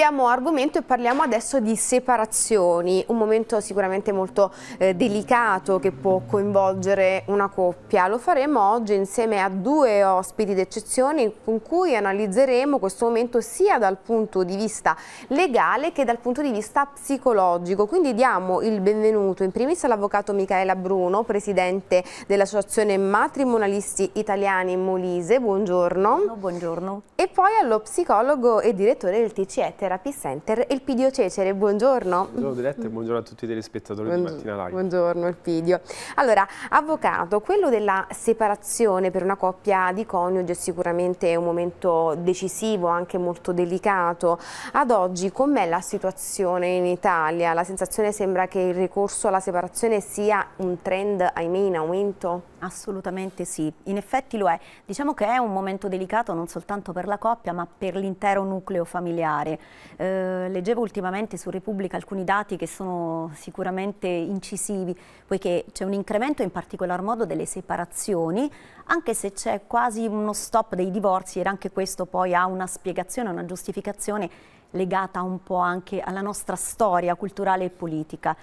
Cambiamo argomento e parliamo adesso di separazioni, un momento sicuramente molto eh, delicato che può coinvolgere una coppia. Lo faremo oggi insieme a due ospiti d'eccezione con cui analizzeremo questo momento sia dal punto di vista legale che dal punto di vista psicologico. Quindi diamo il benvenuto in primis all'avvocato Michaela Bruno, presidente dell'Associazione Matrimonialisti Italiani in Molise. Buongiorno. Buongiorno. buongiorno e poi allo psicologo e direttore del TCE Therapy Center, Elpidio Cecere, buongiorno. Buongiorno Diletta e buongiorno a tutti i telespettatori buongiorno, di Mattina Live. Buongiorno Elpidio. Allora, avvocato, quello della separazione per una coppia di coniugi è sicuramente un momento decisivo, anche molto delicato. Ad oggi com'è la situazione in Italia? La sensazione sembra che il ricorso alla separazione sia un trend, ahimè, in aumento? Assolutamente sì, in effetti lo è. Diciamo che è un momento delicato non soltanto per la coppia ma per l'intero nucleo familiare. Eh, leggevo ultimamente su Repubblica alcuni dati che sono sicuramente incisivi, poiché c'è un incremento in particolar modo delle separazioni, anche se c'è quasi uno stop dei divorzi ed anche questo poi ha una spiegazione, una giustificazione legata un po' anche alla nostra storia culturale e politica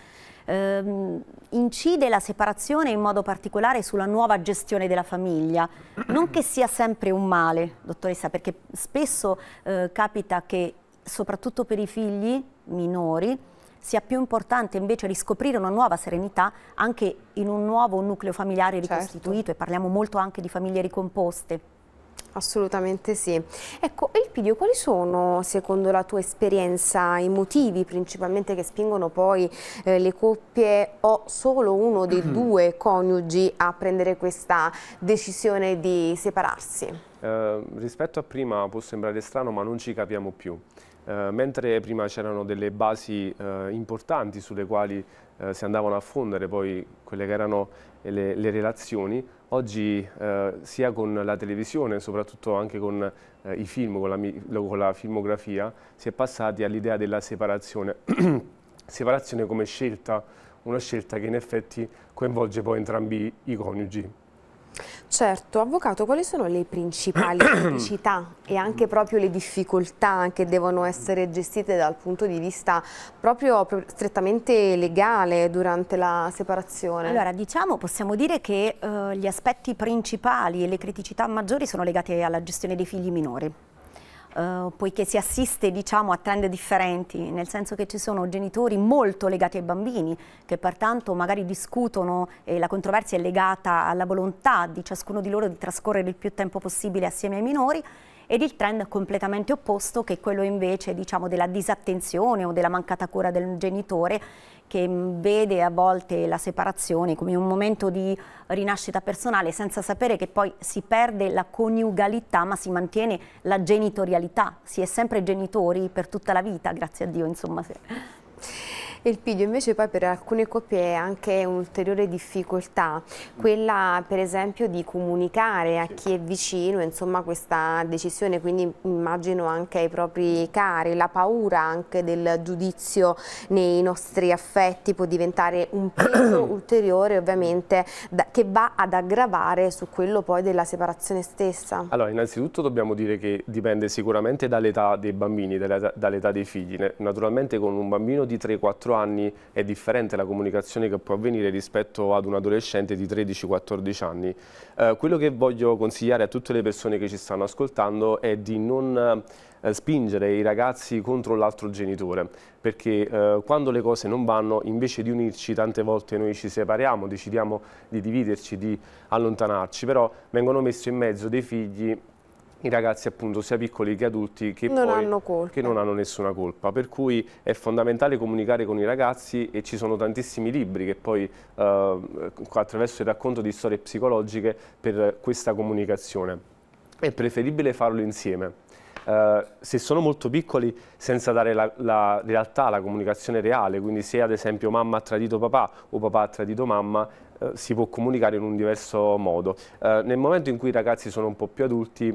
ehm, incide la separazione in modo particolare sulla nuova gestione della famiglia. Non che sia sempre un male, dottoressa, perché spesso eh, capita che soprattutto per i figli minori sia più importante invece riscoprire una nuova serenità anche in un nuovo nucleo familiare certo. ricostituito certo. e parliamo molto anche di famiglie ricomposte. Assolutamente sì. Ecco, il Pidio, quali sono secondo la tua esperienza i motivi principalmente che spingono poi eh, le coppie o solo uno dei mm -hmm. due coniugi a prendere questa decisione di separarsi? Eh, rispetto a prima può sembrare strano ma non ci capiamo più. Eh, mentre prima c'erano delle basi eh, importanti sulle quali eh, si andavano a fondere poi quelle che erano le, le relazioni, Oggi eh, sia con la televisione, soprattutto anche con eh, i film, con la, con la filmografia, si è passati all'idea della separazione. separazione come scelta, una scelta che in effetti coinvolge poi entrambi i coniugi. Certo, Avvocato, quali sono le principali criticità e anche proprio le difficoltà che devono essere gestite dal punto di vista proprio strettamente legale durante la separazione? Allora, diciamo, possiamo dire che eh, gli aspetti principali e le criticità maggiori sono legate alla gestione dei figli minori. Eh, poiché si assiste diciamo, a trend differenti, nel senso che ci sono genitori molto legati ai bambini, che pertanto magari discutono e la controversia è legata alla volontà di ciascuno di loro di trascorrere il più tempo possibile assieme ai minori, ed il trend completamente opposto che è quello invece diciamo, della disattenzione o della mancata cura del genitore che vede a volte la separazione come un momento di rinascita personale senza sapere che poi si perde la coniugalità ma si mantiene la genitorialità, si è sempre genitori per tutta la vita, grazie a Dio insomma il piglio invece poi per alcune coppie è anche un'ulteriore difficoltà, quella per esempio di comunicare a chi è vicino insomma, questa decisione, quindi immagino anche ai propri cari, la paura anche del giudizio nei nostri affetti può diventare un peso ulteriore ovviamente da, che va ad aggravare su quello poi della separazione stessa. Allora innanzitutto dobbiamo dire che dipende sicuramente dall'età dei bambini, dall'età dei figli, naturalmente con un bambino di 3-4 anni anni è differente la comunicazione che può avvenire rispetto ad un adolescente di 13-14 anni. Eh, quello che voglio consigliare a tutte le persone che ci stanno ascoltando è di non eh, spingere i ragazzi contro l'altro genitore, perché eh, quando le cose non vanno, invece di unirci, tante volte noi ci separiamo, decidiamo di dividerci, di allontanarci, però vengono messi in mezzo dei figli i ragazzi appunto sia piccoli che adulti che non, poi, hanno che non hanno nessuna colpa per cui è fondamentale comunicare con i ragazzi e ci sono tantissimi libri che poi eh, attraverso il racconto di storie psicologiche per questa comunicazione è preferibile farlo insieme Uh, se sono molto piccoli senza dare la, la, realtà, la comunicazione reale, quindi se ad esempio mamma ha tradito papà o papà ha tradito mamma, uh, si può comunicare in un diverso modo. Uh, nel momento in cui i ragazzi sono un po' più adulti,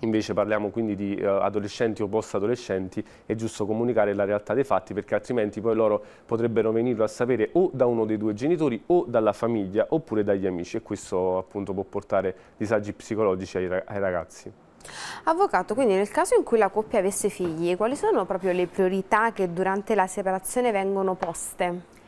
invece parliamo quindi di eh, adolescenti o post-adolescenti, è giusto comunicare la realtà dei fatti perché altrimenti poi loro potrebbero venirlo a sapere o da uno dei due genitori o dalla famiglia oppure dagli amici e questo appunto può portare disagi psicologici ai, ai ragazzi. Avvocato, quindi nel caso in cui la coppia avesse figli, quali sono proprio le priorità che durante la separazione vengono poste?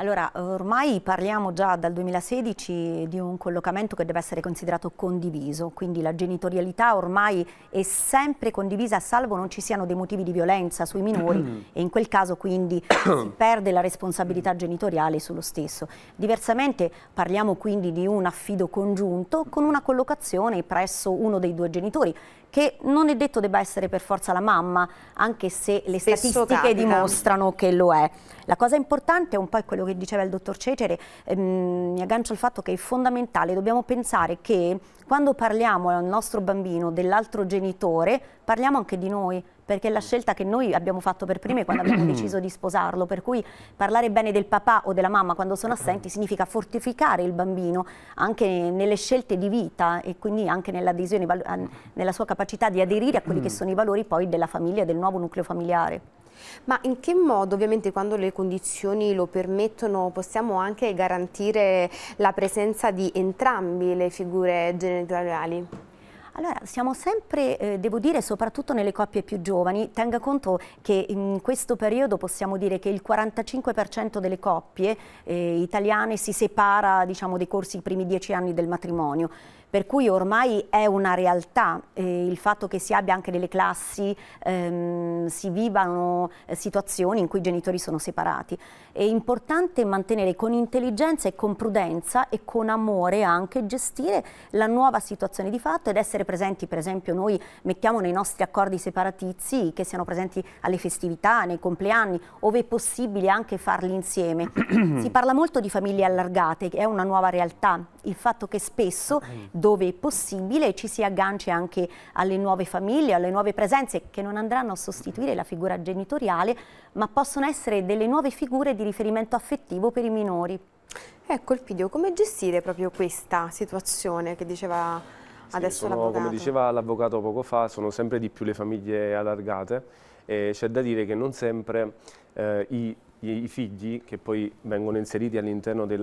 Allora, ormai parliamo già dal 2016 di un collocamento che deve essere considerato condiviso, quindi la genitorialità ormai è sempre condivisa salvo non ci siano dei motivi di violenza sui minori mm. e in quel caso quindi si perde la responsabilità genitoriale sullo stesso. Diversamente parliamo quindi di un affido congiunto con una collocazione presso uno dei due genitori che non è detto debba essere per forza la mamma, anche se le Spesso statistiche capita. dimostrano che lo è. La cosa importante è un po' quello che diceva il dottor Cecere, ehm, mi aggancio al fatto che è fondamentale, dobbiamo pensare che quando parliamo al nostro bambino dell'altro genitore, parliamo anche di noi, perché è la scelta che noi abbiamo fatto per prime quando abbiamo deciso di sposarlo, per cui parlare bene del papà o della mamma quando sono certo. assenti significa fortificare il bambino anche nelle scelte di vita e quindi anche nell'adesione, nella sua capacità di aderire a quelli che mm. sono i valori poi della famiglia, del nuovo nucleo familiare. Ma in che modo, ovviamente quando le condizioni lo permettono, possiamo anche garantire la presenza di entrambi le figure genitoriali? Allora, siamo sempre, eh, devo dire, soprattutto nelle coppie più giovani, tenga conto che in questo periodo possiamo dire che il 45% delle coppie eh, italiane si separa diciamo, dei corsi i primi dieci anni del matrimonio per cui ormai è una realtà eh, il fatto che si abbia anche delle classi, ehm, si vivano eh, situazioni in cui i genitori sono separati. È importante mantenere con intelligenza e con prudenza e con amore anche gestire la nuova situazione di fatto ed essere presenti, per esempio noi mettiamo nei nostri accordi separatizi che siano presenti alle festività, nei compleanni, ove è possibile anche farli insieme. si parla molto di famiglie allargate, che è una nuova realtà, il fatto che spesso mm dove è possibile ci si aggancia anche alle nuove famiglie, alle nuove presenze che non andranno a sostituire la figura genitoriale, ma possono essere delle nuove figure di riferimento affettivo per i minori. Ecco il video, come gestire proprio questa situazione che diceva sì, adesso l'avvocato? Come diceva l'avvocato poco fa, sono sempre di più le famiglie allargate e c'è da dire che non sempre eh, i i figli che poi vengono inseriti all'interno di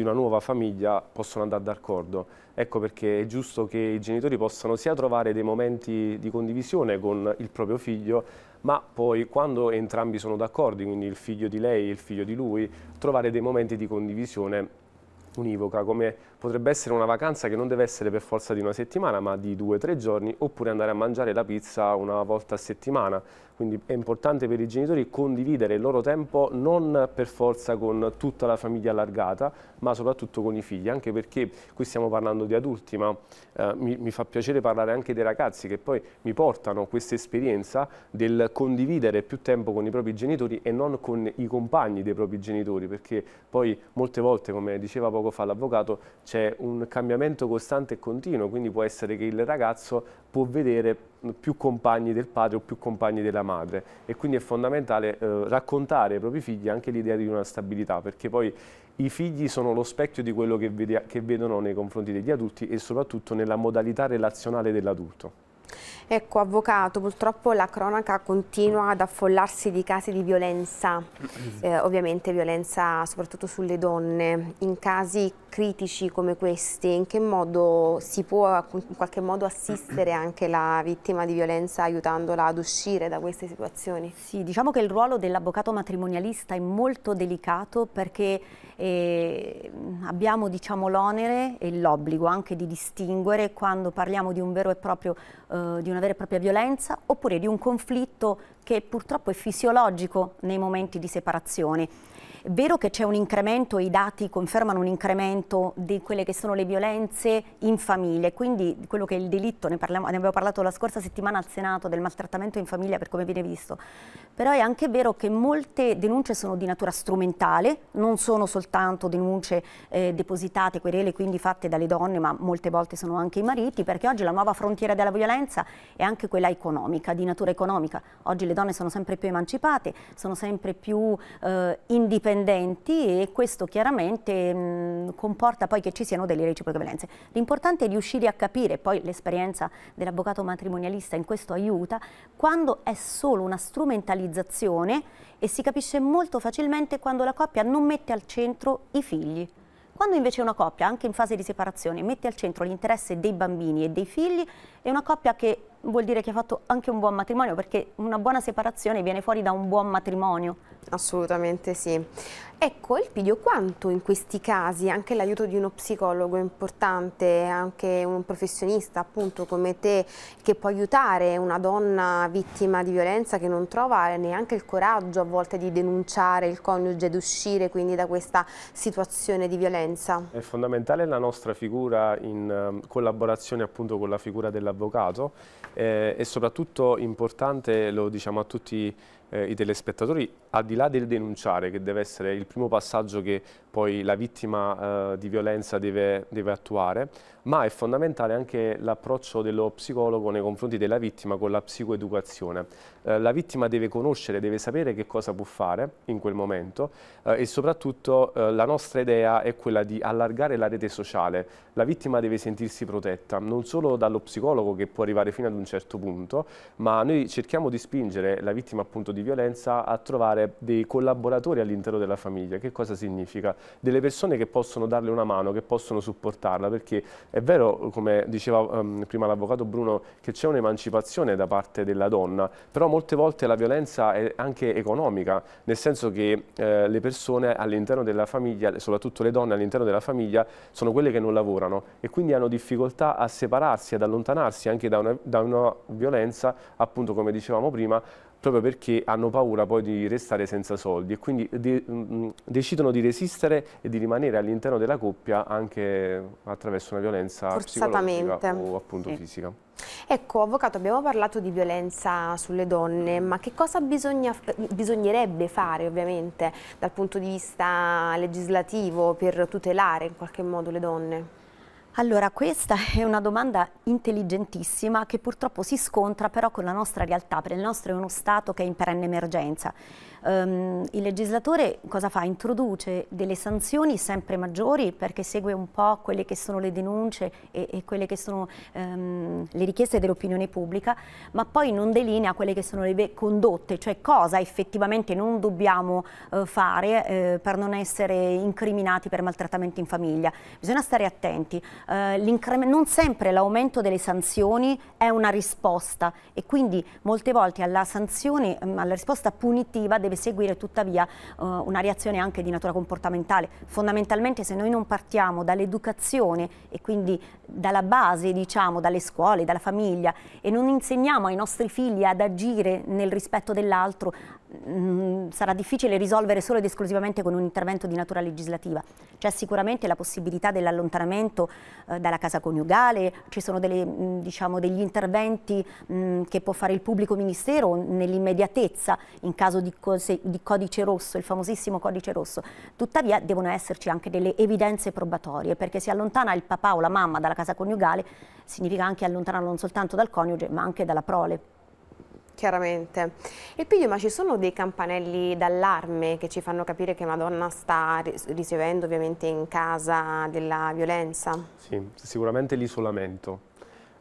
una nuova famiglia possono andare d'accordo. Ecco perché è giusto che i genitori possano sia trovare dei momenti di condivisione con il proprio figlio, ma poi quando entrambi sono d'accordo, quindi il figlio di lei e il figlio di lui, trovare dei momenti di condivisione univoca, come potrebbe essere una vacanza che non deve essere per forza di una settimana ma di due o tre giorni oppure andare a mangiare la pizza una volta a settimana quindi è importante per i genitori condividere il loro tempo non per forza con tutta la famiglia allargata ma soprattutto con i figli anche perché qui stiamo parlando di adulti ma eh, mi, mi, fa piacere parlare anche dei ragazzi che poi mi portano questa esperienza del condividere più tempo con i propri genitori e non con i compagni dei propri genitori perché poi molte volte come diceva poco fa l'avvocato c'è un cambiamento costante e continuo, quindi può essere che il ragazzo può vedere più compagni del padre o più compagni della madre e quindi è fondamentale eh, raccontare ai propri figli anche l'idea di una stabilità perché poi i figli sono lo specchio di quello che, che vedono nei confronti degli adulti e soprattutto nella modalità relazionale dell'adulto. Ecco, avvocato, purtroppo la cronaca continua ad affollarsi di casi di violenza, eh, ovviamente violenza soprattutto sulle donne. In casi critici come questi, in che modo si può in qualche modo assistere anche la vittima di violenza aiutandola ad uscire da queste situazioni? Sì, diciamo che il ruolo dell'avvocato matrimonialista è molto delicato perché e abbiamo diciamo, l'onere e l'obbligo anche di distinguere quando parliamo di, un proprio, eh, di una vera e propria violenza oppure di un conflitto che purtroppo è fisiologico nei momenti di separazione. È vero che c'è un incremento, i dati confermano un incremento di quelle che sono le violenze in famiglia, quindi quello che è il delitto, ne, parliamo, ne abbiamo parlato la scorsa settimana al Senato, del maltrattamento in famiglia per come viene visto, però è anche vero che molte denunce sono di natura strumentale, non sono soltanto denunce eh, depositate, querele quindi fatte dalle donne, ma molte volte sono anche i mariti, perché oggi la nuova frontiera della violenza è anche quella economica, di natura economica. Oggi le donne sono sempre più emancipate, sono sempre più eh, indipendenti, dipendenti e questo chiaramente mh, mm, comporta poi che ci siano delle reciproche violenze. L'importante è riuscire a capire, poi l'esperienza dell'avvocato matrimonialista in questo aiuta, quando è solo una strumentalizzazione e si capisce molto facilmente quando la coppia non mette al centro i figli. Quando invece una coppia, anche in fase di separazione, mette al centro l'interesse dei bambini e dei figli, è una coppia che vuol dire che ha fatto anche un buon matrimonio, perché una buona separazione viene fuori da un buon matrimonio. Assolutamente sì. Ecco, Elpidio, quanto in questi casi anche l'aiuto di uno psicologo è importante, anche un professionista appunto come te, che può aiutare una donna vittima di violenza che non trova neanche il coraggio a volte di denunciare il coniuge ed uscire quindi da questa situazione di violenza? È fondamentale la nostra figura in ehm, collaborazione appunto con la figura dell'avvocato eh, è soprattutto importante, lo diciamo a tutti eh, i telespettatori, al di là del denunciare, che deve essere il primo passaggio che poi la vittima eh, di violenza deve, deve, attuare, ma è fondamentale anche l'approccio dello psicologo nei confronti della vittima con la psicoeducazione. Eh, la vittima deve conoscere, deve sapere che cosa può fare in quel momento eh, e soprattutto eh, la nostra idea è quella di allargare la rete sociale. La vittima deve sentirsi protetta, non solo dallo psicologo che può arrivare fino ad un certo punto, ma noi cerchiamo di spingere la vittima appunto di violenza a trovare dei collaboratori all'interno della famiglia. Che cosa significa? Delle persone che possono darle una mano, che possono supportarla, perché è vero, come diceva um, prima l'avvocato Bruno, che c'è un'emancipazione da parte della donna, però molte volte la violenza è anche economica, nel senso che eh, le persone all'interno della famiglia, soprattutto le donne all'interno della famiglia, sono quelle che non lavorano e quindi hanno difficoltà a separarsi, ad allontanarsi anche da una, da una violenza, appunto come dicevamo prima, proprio perché hanno paura poi di restare senza soldi e quindi de mm, decidono di resistere e di rimanere all'interno della coppia anche attraverso una violenza psicologica o appunto sì. fisica. Ecco, avvocato, abbiamo parlato di violenza sulle donne, ma che cosa bisogna, bisognerebbe fare ovviamente dal punto di vista legislativo per tutelare in qualche modo le donne? Allora, questa è una domanda intelligentissima che purtroppo si scontra però con la nostra realtà, perché il nostro è uno Stato che è in perenne emergenza ehm, il legislatore cosa fa? Introduce delle sanzioni sempre maggiori perché segue un po' quelle che sono le denunce e, e quelle che sono ehm, le richieste dell'opinione pubblica, ma poi non delinea quelle che sono le condotte, cioè cosa effettivamente non dobbiamo eh, fare eh, per non essere incriminati per maltrattamenti in famiglia. Bisogna stare attenti. Eh, non sempre l'aumento delle sanzioni è una risposta e quindi molte volte alla sanzione, ehm, alla risposta punitiva deve deve seguire tuttavia eh, una reazione anche di natura comportamentale. Fondamentalmente se noi non partiamo dall'educazione e quindi dalla base, diciamo, dalle scuole, dalla famiglia e non insegniamo ai nostri figli ad agire nel rispetto dell'altro, mh, mm, sarà difficile risolvere solo ed esclusivamente con un intervento di natura legislativa. C'è sicuramente la possibilità dell'allontanamento eh, dalla casa coniugale, ci sono delle, mh, mm, diciamo, degli interventi mh, mm, che può fare il pubblico ministero nell'immediatezza in caso di, di codice rosso, il famosissimo codice rosso. Tuttavia devono esserci anche delle evidenze probatorie perché se allontana il papà o la mamma dalla casa coniugale significa anche allontanarlo non soltanto dal coniuge ma anche dalla prole. Chiaramente. E Piglio, ma ci sono dei campanelli d'allarme che ci fanno capire che una donna sta ricevendo ovviamente in casa della violenza? Sì, sicuramente l'isolamento.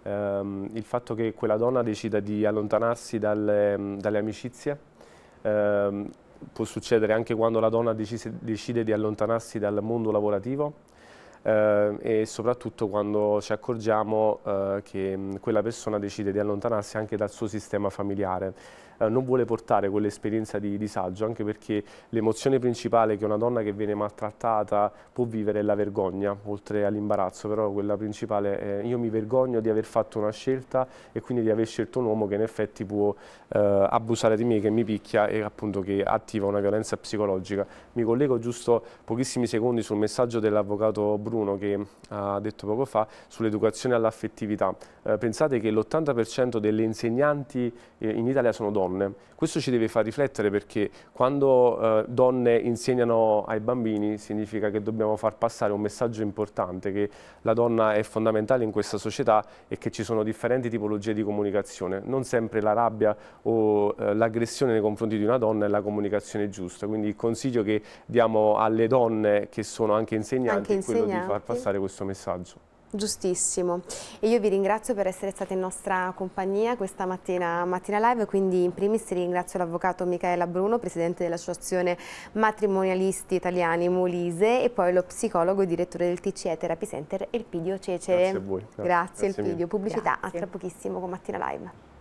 Um, il fatto che quella donna decida di allontanarsi dalle, dalle amicizie, um, può succedere anche quando la donna decide, decide di allontanarsi dal mondo lavorativo eh, e soprattutto quando ci accorgiamo eh, che mm, quella persona decide di allontanarsi anche dal suo sistema familiare. Eh, non vuole portare quell'esperienza di disagio, anche perché l'emozione principale che una donna che viene maltrattata può vivere è la vergogna, oltre all'imbarazzo, però quella principale è io mi vergogno di aver fatto una scelta e quindi di aver scelto un uomo che in effetti può eh, abusare di me, che mi picchia e appunto che attiva una violenza psicologica. Mi collego giusto pochissimi secondi sul messaggio dell'avvocato Bruno che ha detto poco fa sull'educazione all'affettività. Eh, pensate che l'80% delle insegnanti eh, in Italia sono donne, donne. Questo ci deve far riflettere perché quando eh, donne insegnano ai bambini significa che dobbiamo far passare un messaggio importante che la donna è fondamentale in questa società e che ci sono differenti tipologie di comunicazione. Non sempre la rabbia o eh, l'aggressione nei confronti di una donna è la comunicazione giusta. Quindi il consiglio che diamo alle donne che sono anche insegnanti, anche insegnanti. è quello di far passare questo messaggio. Giustissimo. E io vi ringrazio per essere stati in nostra compagnia questa mattina, mattina live, quindi in primis ringrazio l'avvocato Michaela Bruno, presidente dell'Associazione Matrimonialisti Italiani Molise e poi lo psicologo e direttore del TCE Therapy Center Elpidio Cecere. Grazie a voi. Grazie, Grazie Elpidio. Mille. Pubblicità Grazie. a tra pochissimo con Mattina Live.